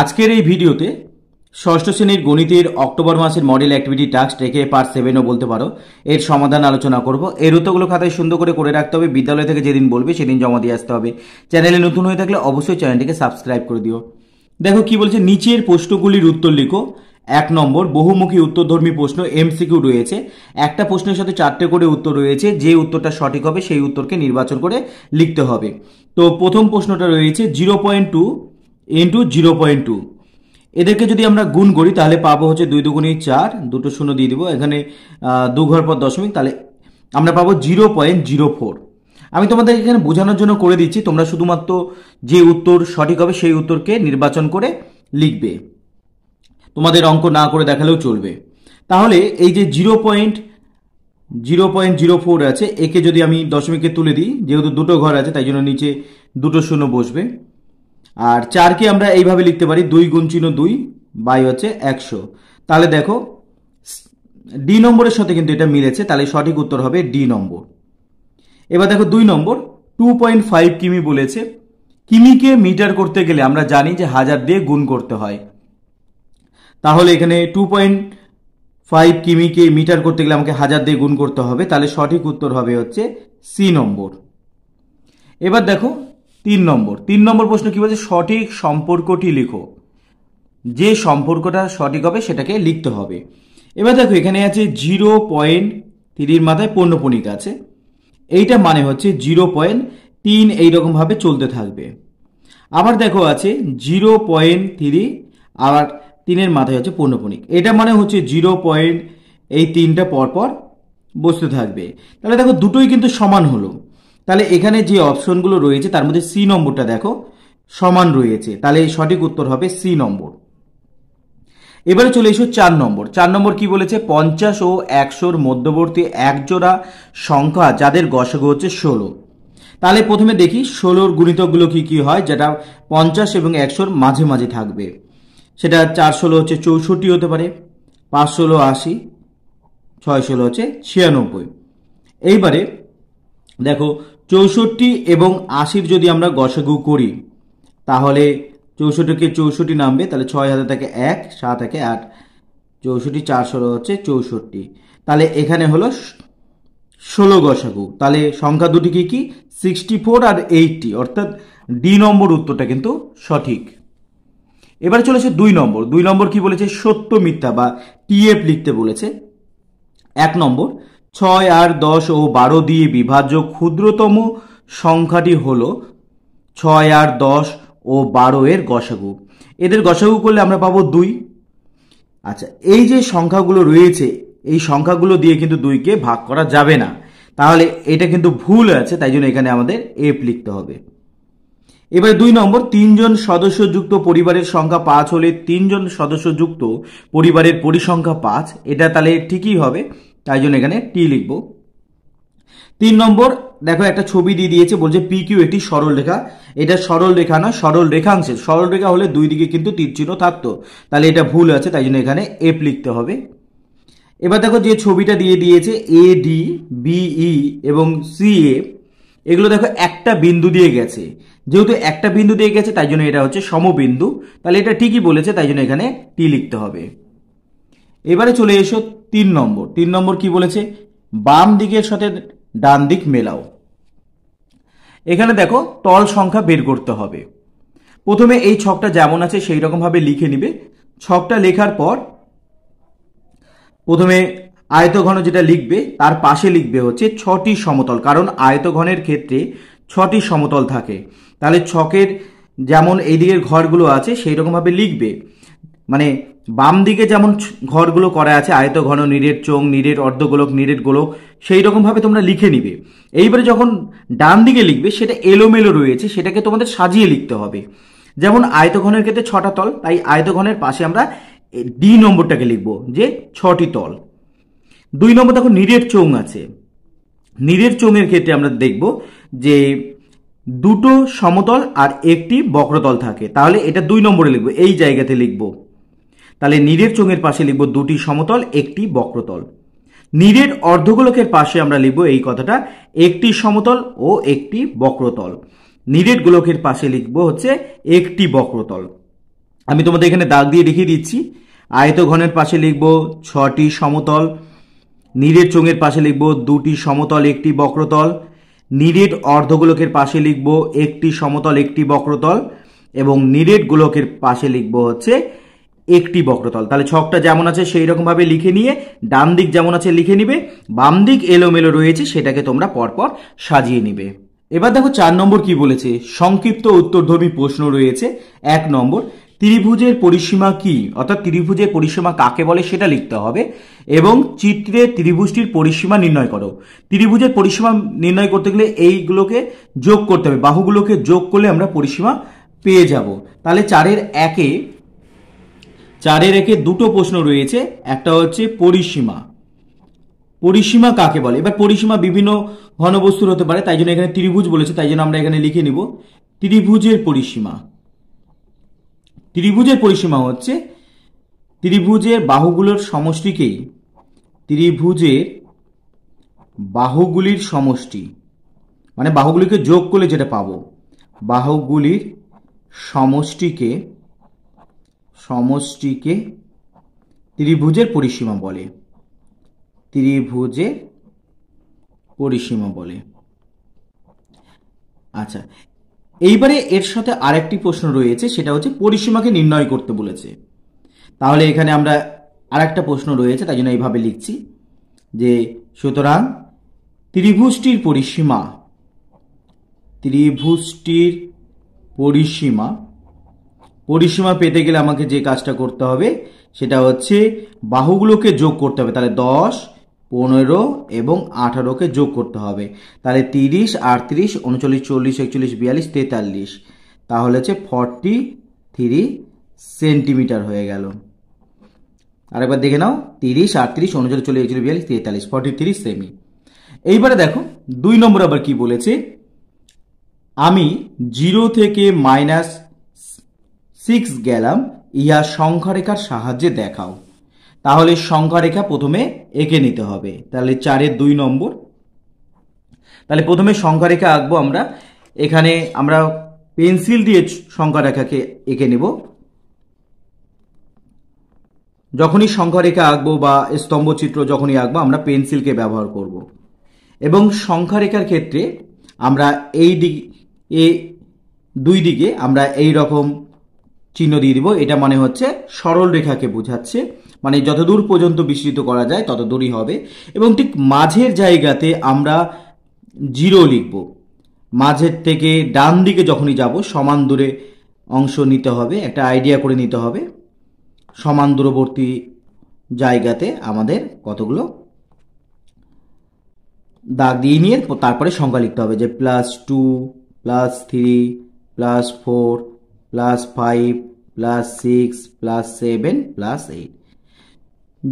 আজকের এই ভিডিওতে ষষ্ঠ শ্রেণীর গণিতের অক্টোবর মাসের মডেল অ্যাক্টিভিটি টাস্ক রেখে পার্ট সেভেনও বলতে পারো এর সমাধান আলোচনা করব এর উত্তরগুলো খাতায় সুন্দর করে করে রাখতে হবে বিদ্যালয় থেকে যেদিন বলবে সেদিন জমা দিয়ে আসতে হবে চ্যানেলে নতুন হয়ে থাকলে অবশ্যই চ্যানেলটিকে সাবস্ক্রাইব করে দিও দেখো কি বলছে নিচের প্রশ্নগুলির উত্তর লিখো এক নম্বর বহুমুখী উত্তরধর্মী প্রশ্ন এমসিকিউ রয়েছে একটা প্রশ্নের সাথে চারটে করে উত্তর রয়েছে যে উত্তরটা সঠিক হবে সেই উত্তরকে নির্বাচন করে লিখতে হবে তো প্রথম প্রশ্নটা রয়েছে zero point two into zero point two এদেরকে যদি আমরা গুণ করি তাহলে পাবো হচ্ছে দুই দুগুণে চার দুটো শূন্য দিয়ে দিব এখানে দু ঘর পর দশমিক তাহলে আমরা পাবো জিরো পয়েন্ট জিরো ফোর আমি তোমাদের এখানে বোঝানোর জন্য করে দিচ্ছি তোমরা শুধুমাত্র যে উত্তর সঠিক হবে সেই উত্তরকে নির্বাচন করে লিখবে তোমাদের অঙ্ক না করে দেখালেও চলবে তাহলে এই যে zero point zero point zero four আছে একে যদি আমি দশমিকে তুলে দিই যেহেতু দুটো ঘর আছে তাই জন্য নিচে দুটো শূন্য বসবে আর চারকে আমরা এইভাবে লিখতে পারি দুই গুণ চিহ্ন দুই বাই হচ্ছে একশো তাহলে দেখো ডি নম্বরের সাথে কিন্তু এটা মিলেছে তাহলে সঠিক উত্তর হবে ডি নম্বর এবার দেখো দুই নম্বর টু পয়েন্ট ফাইভ কিমি বলেছে কিমিকে মিটার করতে গেলে আমরা জানি যে হাজার দিয়ে গুণ করতে হয় তাহলে এখানে টু পয়েন্ট ফাইভ কিমিকে মিটার করতে গেলে আমাকে হাজার দিয়ে গুণ করতে হবে তাহলে সঠিক উত্তর হবে হচ্ছে সি নম্বর এবার দেখো তিন নম্বর তিন নম্বর প্রশ্ন কি বলছে সঠিক সম্পর্কটি লিখো যে সম্পর্কটা সঠিক হবে সেটাকে লিখতে হবে এবার দেখো এখানে আছে জিরো পয়েন্ট তিরির মাথায় পণ্যপণিক আছে এইটা মানে হচ্ছে জিরো পয়েন্ট তিন এইরকমভাবে চলতে থাকবে আবার দেখো আছে জিরো পয়েন্ট থ্রি আবার তিনের মাথায় হচ্ছে পণ্যপণিক এটা মানে হচ্ছে জিরো পয়েন্ট এই তিনটা পরপর বসতে থাকবে তাহলে দেখো দুটোই কিন্তু সমান হলো তাহলে এখানে যে অপশনগুলো রয়েছে তার মধ্যে সি নম্বরটা দেখো সমান রয়েছে তাহলে সঠিক উত্তর হবে সি নম্বর এবারে চলে এসো চার নম্বর চার নম্বর কি বলেছে পঞ্চাশ ও একশোর মধ্যবর্তী একজোড়া সংখ্যা যাদের গসাগু হচ্ছে ষোলো তাহলে প্রথমে দেখি ষোলোর গুণিতকগুলো কি কি হয় যেটা পঞ্চাশ এবং একশোর মাঝে মাঝে থাকবে সেটা চার ষোলো হচ্ছে চৌষট্টি হতে পারে পাঁচ ষোলো আশি ছয় ষোলো হচ্ছে ছিয়ানব্বই এইবারে দেখো চৌষট্টি এবং আশির যদি আমরা গসাগু করি তাহলে চৌষট্টিকে চৌষট্টি নামবে তাহলে ছয় হাতে থাকে এক সাত একে আট চৌষট্টি ষোলো হচ্ছে চৌষট্টি তাহলে এখানে হলো ষোলো গসাগু তাহলে সংখ্যা দুটি কি কি সিক্সটি ফোর আর এইটটি অর্থাৎ ডি নম্বর উত্তরটা কিন্তু সঠিক এবার চলেছে দুই নম্বর দুই নম্বর কি বলেছে সত্য মিথ্যা বা টিএফ লিখতে বলেছে এক নম্বর ছয় আর দশ ও বারো দিয়ে বিভাজ্য ক্ষুদ্রতম সংখ্যাটি হল ছয় আর দশ ও বারো এর গসাগু এদের গসাগু করলে আমরা পাবো দুই আচ্ছা এই যে সংখ্যাগুলো রয়েছে এই সংখ্যাগুলো দিয়ে কিন্তু দুইকে ভাগ করা যাবে না তাহলে এটা কিন্তু ভুল আছে তাই জন্য এখানে আমাদের এফ লিখতে হবে এবার দুই নম্বর তিনজন সদস্য যুক্ত পরিবারের সংখ্যা পাঁচ হলে তিনজন সদস্য যুক্ত পরিবারের পরিসংখ্যা পাঁচ এটা তাহলে ঠিকই হবে তাই জন্য এখানে টি লিখব তিন নম্বর দেখো একটা ছবি দিয়ে দিয়েছে বলছে পি কিউ একটি সরল রেখা এটা সরল রেখা নয় সরল রেখাংশের সরল রেখা হলে দুই দিকে কিন্তু তীরচিহ্ন থাকতো তাহলে এটা ভুল আছে তাই জন্য এখানে এফ লিখতে হবে এবার দেখো যে ছবিটা দিয়ে দিয়েছে এ ডি বিই এবং সি এ এগুলো দেখো একটা বিন্দু দিয়ে গেছে যেহেতু একটা বিন্দু দিয়ে গেছে তাই জন্য এটা হচ্ছে সমবিন্দু তাহলে এটা ঠিকই বলেছে তাই জন্য এখানে টি লিখতে হবে এবারে চলে এসো তিন নম্বর তিন নম্বর কি বলেছে বাম দিকের সাথে ডান দিক মেলাও এখানে দেখো তল সংখ্যা বের করতে হবে প্রথমে এই ছকটা যেমন আছে সেই রকমভাবে লিখে নিবে ছকটা লেখার পর প্রথমে আয়তঘন যেটা লিখবে তার পাশে লিখবে হচ্ছে ছটি সমতল কারণ আয়তঘনের ক্ষেত্রে ছটি সমতল থাকে তাহলে ছকের যেমন এই দিকের ঘরগুলো আছে সেই রকমভাবে লিখবে মানে বাম দিকে যেমন ঘরগুলো করা আছে আয়ত ঘন নিরেট চোং নিরেট অর্ধগোলক নিরেট গোলক সেই রকমভাবে তোমরা লিখে নিবে এইবারে যখন ডান দিকে লিখবে সেটা এলোমেলো রয়েছে সেটাকে তোমাদের সাজিয়ে লিখতে হবে যেমন আয়ত ঘনের ক্ষেত্রে ছটা তল তাই আয়ত ঘনের পাশে আমরা ডি নম্বরটাকে লিখব যে ছটি তল দুই নম্বর দেখো নিরেট চোং আছে নিরেট চোঙের ক্ষেত্রে আমরা দেখব যে দুটো সমতল আর একটি বক্রতল থাকে তাহলে এটা দুই নম্বরে লিখবো এই জায়গাতে লিখবো তাহলে নীরের চোঙের পাশে লিখব দুটি সমতল একটি বক্রতল নীরের অর্ধগোলকের পাশে আমরা লিখব এই কথাটা একটি সমতল ও একটি বক্রতল নিরেট গোলকের পাশে লিখব হচ্ছে একটি বক্রতল আমি তোমাদের এখানে দাগ দিয়ে লিখিয়ে দিচ্ছি আয়তঘনের পাশে লিখব ছটি সমতল নীরের চোঙের পাশে লিখব দুটি সমতল একটি বক্রতল নিরেট অর্ধগোলকের পাশে লিখব একটি সমতল একটি বক্রতল এবং নিরেট গোলকের পাশে লিখব হচ্ছে একটি বক্রতল তাহলে ছকটা যেমন আছে সেই রকমভাবে লিখে নিয়ে ডান দিক যেমন আছে লিখে নিবে বাম দিক এলোমেলো রয়েছে সেটাকে তোমরা পরপর সাজিয়ে নিবে এবার দেখো চার নম্বর কি বলেছে সংক্ষিপ্ত উত্তরধর্মী প্রশ্ন রয়েছে এক নম্বর ত্রিভুজের পরিসীমা কি অর্থাৎ ত্রিভুজের পরিসীমা কাকে বলে সেটা লিখতে হবে এবং চিত্রে ত্রিভুজটির পরিসীমা নির্ণয় করো ত্রিভুজের পরিসীমা নির্ণয় করতে গেলে এইগুলোকে যোগ করতে হবে বাহুগুলোকে যোগ করলে আমরা পরিসীমা পেয়ে যাব তাহলে চারের একে চারে রেখে দুটো প্রশ্ন রয়েছে একটা হচ্ছে পরিসীমা পরিসীমা কাকে বলে এবার পরিসীমা বিভিন্ন ঘনবস্তুর হতে পারে তাই জন্য এখানে ত্রিভুজ বলেছে তাই জন্য আমরা এখানে লিখে নিব ত্রিভুজের পরিসীমা ত্রিভুজের পরিসীমা হচ্ছে ত্রিভুজের বাহুগুলোর সমষ্টিকেই ত্রিভুজের বাহুগুলির সমষ্টি মানে বাহুগুলিকে যোগ করলে যেটা পাবো বাহুগুলির সমষ্টিকে সমষ্টিকে ত্রিভুজের পরিসীমা বলে ত্রিভুজের পরিসীমা বলে আচ্ছা এইবারে এর সাথে আরেকটি প্রশ্ন রয়েছে সেটা হচ্ছে পরিসীমাকে নির্ণয় করতে বলেছে তাহলে এখানে আমরা আরেকটা প্রশ্ন রয়েছে তাই জন্য এইভাবে লিখছি যে সুতরাং ত্রিভুজটির পরিসীমা ত্রিভুজটির পরিসীমা পরিসীমা পেতে গেলে আমাকে যে কাজটা করতে হবে সেটা হচ্ছে বাহুগুলোকে যোগ করতে হবে তাহলে দশ পনেরো এবং আঠারোকে যোগ করতে হবে তাহলে তিরিশ আটত্রিশ উনচল্লিশ চল্লিশ একচল্লিশ বিয়াল্লিশ তেতাল্লিশ তাহলে হচ্ছে ফর্টি থ্রি সেন্টিমিটার হয়ে গেল আরেকবার দেখে নাও তিরিশ আটত্রিশ উনচল্লিশ চল্লিশ একচল্লিশ বিয়াল্লিশ তেতাল্লিশ ফর্টি থ্রি সেমি এইবারে দেখো দুই নম্বর আবার কি বলেছে আমি জিরো থেকে মাইনাস সিক্স গেলাম ইহা সংখ্যারেখার সাহায্যে দেখাও তাহলে সংখ্যারেখা প্রথমে এঁকে নিতে হবে তাহলে চারের দুই নম্বর তাহলে প্রথমে সংখ্যারেখা আঁকবো আমরা এখানে আমরা পেন্সিল দিয়ে সংখ্যারেখাকে এঁকে নেব যখনই সংখ্যারেখা আঁকবো বা স্তম্ভ চিত্র যখনই আঁকবো আমরা পেন্সিলকে ব্যবহার করব। এবং সংখ্যারেখার ক্ষেত্রে আমরা এই দিক এ দুই দিকে আমরা এই রকম চিহ্ন দিয়ে দিব এটা মানে হচ্ছে সরল রেখাকে বোঝাচ্ছে মানে যতদূর পর্যন্ত বিস্তৃত করা যায় ততদূরই হবে এবং ঠিক মাঝের জায়গাতে আমরা জিরো লিখব মাঝের থেকে ডান দিকে যখনই যাব সমান দূরে অংশ নিতে হবে একটা আইডিয়া করে নিতে হবে সমান দূরবর্তী জায়গাতে আমাদের কতগুলো দাগ দিয়ে নিয়ে তারপরে সংখ্যা লিখতে হবে যে plus two plus three plus four plus five plus six plus seven plus eight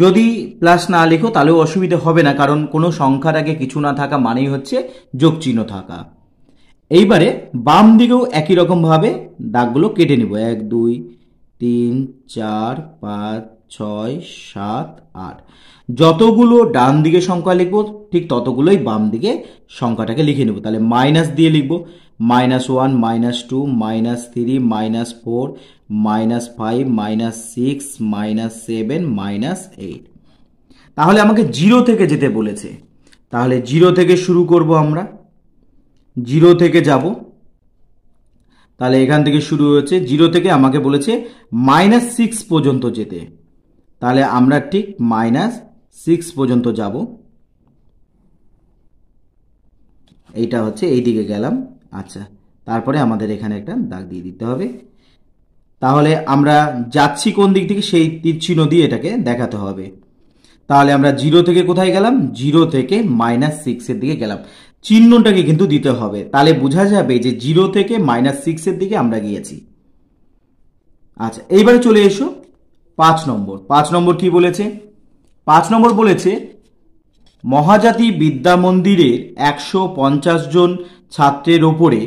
যদি প্লাস না লেখো তাহলেও অসুবিধে হবে না কারণ কোনো সংখ্যার আগে কিছু না থাকা মানেই হচ্ছে যোগচিহ্ন থাকা এইবারে বাম দিকেও একই রকমভাবে দাগগুলো কেটে নেব এক দুই তিন চার পাঁচ ছয় সাত আট যতগুলো ডান দিকে সংখ্যা লিখবো ঠিক ততগুলোই বাম দিকে সংখ্যাটাকে লিখে নেব তাহলে মাইনাস দিয়ে লিখবো minus one minus two minus three minus four minus five minus six minus seven minus eight তাহলে আমাকে জিরো থেকে যেতে বলেছে তাহলে জিরো থেকে শুরু করব আমরা জিরো থেকে যাব তাহলে এখান থেকে শুরু হয়েছে জিরো থেকে আমাকে বলেছে মাইনাস সিক্স পর্যন্ত যেতে তাহলে আমরা ঠিক মাইনাস সিক্স পর্যন্ত যাব এইটা হচ্ছে এই দিকে গেলাম আচ্ছা তারপরে আমাদের এখানে একটা দাগ দিয়ে দিতে হবে তাহলে আমরা যাচ্ছি কোন দিক থেকে সেই তীরচিহ্ন দিয়ে এটাকে দেখাতে হবে তাহলে আমরা জিরো থেকে কোথায় গেলাম জিরো থেকে মাইনাস সিক্সের দিকে গেলাম চিহ্নটাকে কিন্তু দিতে হবে তাহলে বোঝা যাবে যে জিরো থেকে মাইনাস সিক্সের দিকে আমরা গিয়েছি আচ্ছা এইবারে চলে এসো পাঁচ নম্বর পাঁচ নম্বর কি বলেছে পাঁচ নম্বর বলেছে মহাজাতি বিদ্যা মন্দিরের একশো জন ছাত্রের ওপরে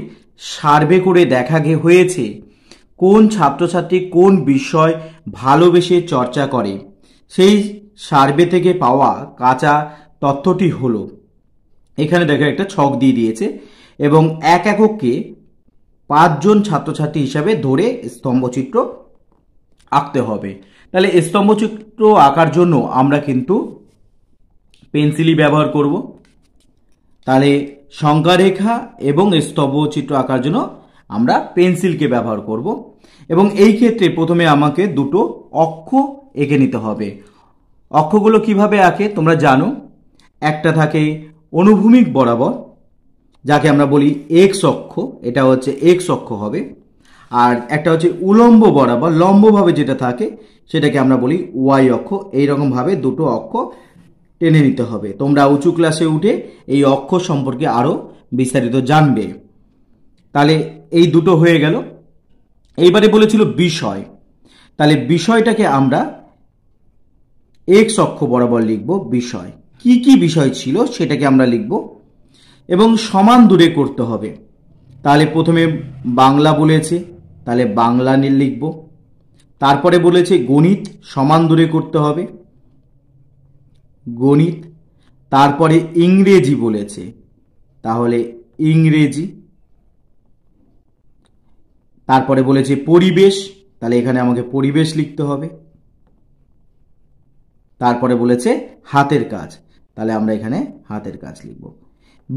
সার্ভে করে দেখা হয়েছে কোন ছাত্রছাত্রী কোন বিষয় ভালোবেসে চর্চা করে সেই সার্ভে থেকে পাওয়া কাঁচা তথ্যটি হলো এখানে দেখো একটা ছক দিয়ে দিয়েছে এবং এক এককে পাঁচজন ছাত্রছাত্রী হিসাবে ধরে স্তম্ভচিত্র আঁকতে হবে তাহলে স্তম্ভচিত্র আঁকার জন্য আমরা কিন্তু পেন্সিলই ব্যবহার করব তাহলে সংখ্যারেখা এবং স্তবচিত্র আঁকার জন্য আমরা পেন্সিলকে ব্যবহার করব এবং এই ক্ষেত্রে প্রথমে আমাকে দুটো অক্ষ এঁকে নিতে হবে অক্ষগুলো কিভাবে আঁকে তোমরা জানো একটা থাকে অনুভূমিক বরাবর যাকে আমরা বলি এক্স অক্ষ এটা হচ্ছে এক্স অক্ষ হবে আর একটা হচ্ছে উলম্ব বরাবর লম্বভাবে যেটা থাকে সেটাকে আমরা বলি ওয়াই অক্ষ এইরকমভাবে দুটো অক্ষ টেনে নিতে হবে তোমরা উঁচু ক্লাসে উঠে এই অক্ষর সম্পর্কে আরও বিস্তারিত জানবে তাহলে এই দুটো হয়ে গেল এইবারে বলেছিল বিষয় তাহলে বিষয়টাকে আমরা এক্স অক্ষ বরাবর লিখব বিষয় কি কি বিষয় ছিল সেটাকে আমরা লিখব এবং সমান দূরে করতে হবে তাহলে প্রথমে বাংলা বলেছে তাহলে বাংলা নিয়ে লিখব তারপরে বলেছে গণিত সমান দূরে করতে হবে গণিত তারপরে ইংরেজি বলেছে তাহলে ইংরেজি তারপরে বলেছে পরিবেশ তাহলে এখানে আমাকে পরিবেশ লিখতে হবে তারপরে বলেছে হাতের কাজ তাহলে আমরা এখানে হাতের কাজ লিখব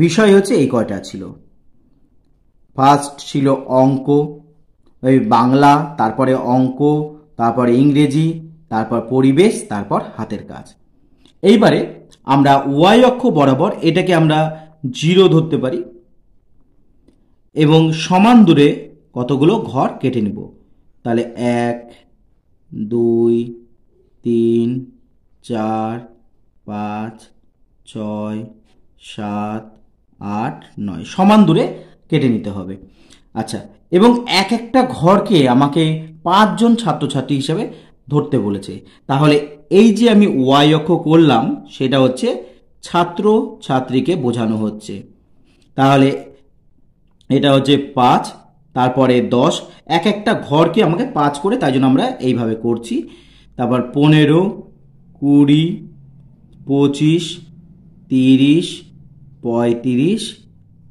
বিষয় হচ্ছে এই কয়টা ছিল ফার্স্ট ছিল অঙ্ক ওই বাংলা তারপরে অঙ্ক তারপর ইংরেজি তারপর পরিবেশ তারপর হাতের কাজ এইবারে আমরা ওয়াই অক্ষ বরাবর এটাকে আমরা জিরো ধরতে পারি এবং সমান দূরে কতগুলো ঘর কেটে নেব তাহলে এক দুই তিন চার পাঁচ ছয় সাত আট নয় সমান দূরে কেটে নিতে হবে আচ্ছা এবং এক একটা ঘরকে আমাকে পাঁচজন ছাত্রছাত্রী হিসাবে ধরতে বলেছে তাহলে এই যে আমি ওয়াই অক্ষ করলাম সেটা হচ্ছে ছাত্র ছাত্রীকে বোঝানো হচ্ছে তাহলে এটা হচ্ছে পাঁচ তারপরে দশ এক একটা ঘরকে আমাকে পাঁচ করে তাই জন্য আমরা এইভাবে করছি তারপর পনেরো কুড়ি পঁচিশ তিরিশ পঁয়ত্রিশ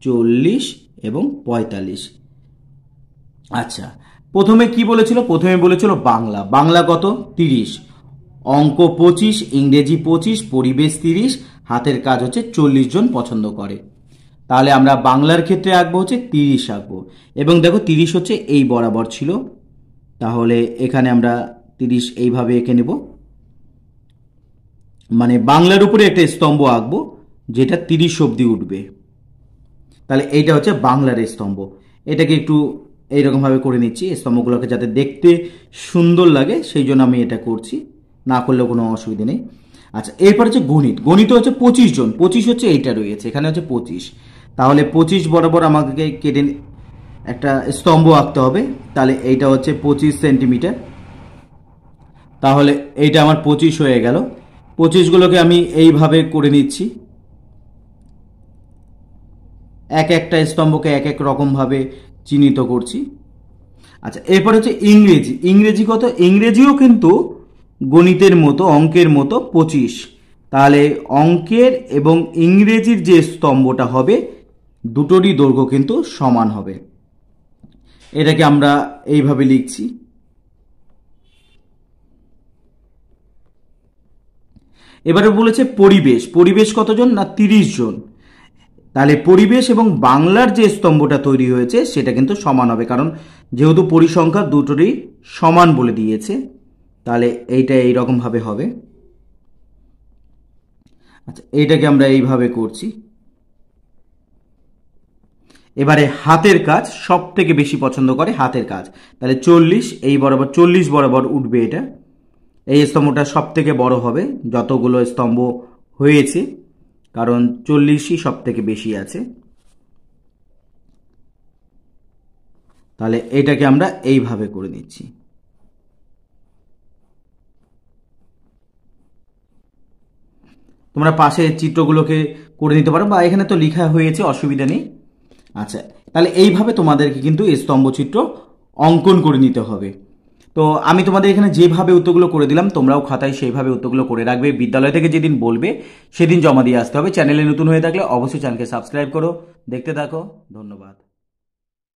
চল্লিশ এবং পঁয়তাল্লিশ আচ্ছা প্রথমে কি বলেছিল প্রথমে বলেছিল বাংলা বাংলা কত তিরিশ অঙ্ক পঁচিশ ইংরেজি পঁচিশ পরিবেশ তিরিশ হাতের কাজ হচ্ছে চল্লিশ জন পছন্দ করে তাহলে আমরা বাংলার ক্ষেত্রে আঁকবো হচ্ছে তিরিশ আঁকবো এবং দেখো তিরিশ হচ্ছে এই বরাবর ছিল তাহলে এখানে আমরা তিরিশ এইভাবে এঁকে নেব মানে বাংলার উপরে একটা স্তম্ভ আঁকবো যেটা তিরিশ অবধি উঠবে তাহলে এইটা হচ্ছে বাংলার স্তম্ভ এটাকে একটু এইরকমভাবে করে নিচ্ছি স্তম্ভগুলোকে যাতে দেখতে সুন্দর লাগে সেই জন্য আমি এটা করছি না করলেও কোনো অসুবিধে নেই আচ্ছা এরপর হচ্ছে গণিত গণিত হচ্ছে পঁচিশ জন পঁচিশ হচ্ছে এইটা রয়েছে এখানে হচ্ছে পঁচিশ তাহলে পঁচিশ বরাবর আমাকে কেটে একটা স্তম্ভ আঁকতে হবে তাহলে এইটা হচ্ছে পঁচিশ সেন্টিমিটার তাহলে এইটা আমার পঁচিশ হয়ে গেল পঁচিশগুলোকে আমি এইভাবে করে নিচ্ছি এক একটা স্তম্ভকে এক এক রকমভাবে চিহ্নিত করছি আচ্ছা এরপর হচ্ছে ইংরেজি ইংরেজি কত ইংরেজিও কিন্তু গণিতের মতো অঙ্কের মতো পঁচিশ তাহলে অঙ্কের এবং ইংরেজির যে স্তম্ভটা হবে দুটোরই দৈর্ঘ্য কিন্তু সমান হবে এটাকে আমরা এইভাবে লিখছি এবারে বলেছে পরিবেশ পরিবেশ কতজন না তিরিশ জন তাহলে পরিবেশ এবং বাংলার যে স্তম্ভটা তৈরি হয়েছে সেটা কিন্তু সমান হবে কারণ যেহেতু পরিসংখ্যা দুটোরই সমান বলে দিয়েছে তাহলে এইটা এই ভাবে হবে আচ্ছা এইটাকে আমরা এইভাবে করছি এবারে হাতের কাজ সব থেকে বেশি পছন্দ করে হাতের কাজ তাহলে চল্লিশ এই বরাবর চল্লিশ বরাবর উঠবে এটা এই স্তম্ভটা সব থেকে বড় হবে যতগুলো স্তম্ভ হয়েছে কারণ চল্লিশই সব থেকে বেশি আছে তাহলে এটাকে আমরা এইভাবে করে নিচ্ছি তোমরা পাশে চিত্রগুলোকে করে নিতে পারো বা এখানে তো লেখা হয়েছে অসুবিধা নেই আচ্ছা তাহলে এইভাবে তোমাদেরকে কিন্তু স্তম্ভ চিত্র অঙ্কন করে নিতে হবে তো আমি তোমাদের এখানে যেভাবে উত্তরগুলো করে দিলাম তোমরাও খাতায় সেইভাবে উত্তরগুলো করে রাখবে বিদ্যালয় থেকে যেদিন বলবে সেদিন জমা দিয়ে আসতে হবে চ্যানেলে নতুন হয়ে থাকলে অবশ্যই চ্যানেলকে সাবস্ক্রাইব করো দেখতে থাকো ধন্যবাদ